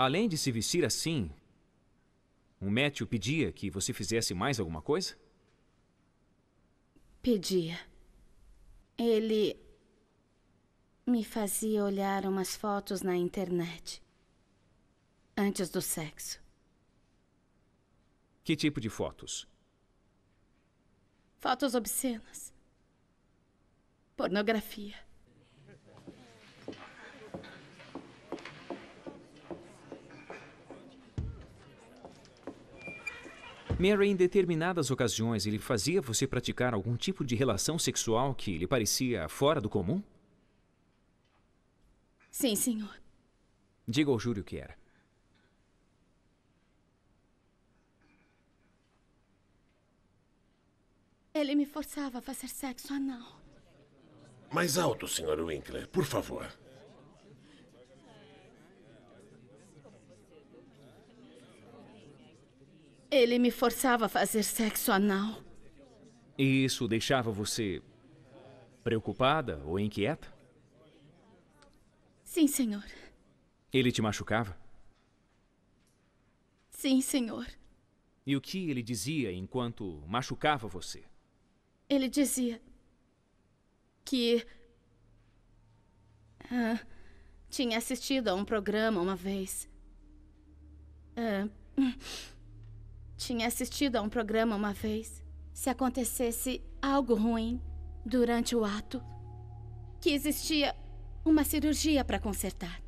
Além de se vestir assim, o Matthew pedia que você fizesse mais alguma coisa? Pedia. Ele me fazia olhar umas fotos na internet. Antes do sexo. Que tipo de fotos? Fotos obscenas. Pornografia. Mary, em determinadas ocasiões, ele fazia você praticar algum tipo de relação sexual que lhe parecia fora do comum? Sim, senhor. Diga ao júri o que era. Ele me forçava a fazer sexo anal. Mais alto, senhor Winkler, por favor. Ele me forçava a fazer sexo anal. E isso deixava você preocupada ou inquieta? Sim, senhor. Ele te machucava? Sim, senhor. E o que ele dizia enquanto machucava você? Ele dizia que ah, tinha assistido a um programa uma vez. Ah, hum. Tinha assistido a um programa uma vez. Se acontecesse algo ruim durante o ato, que existia uma cirurgia para consertar.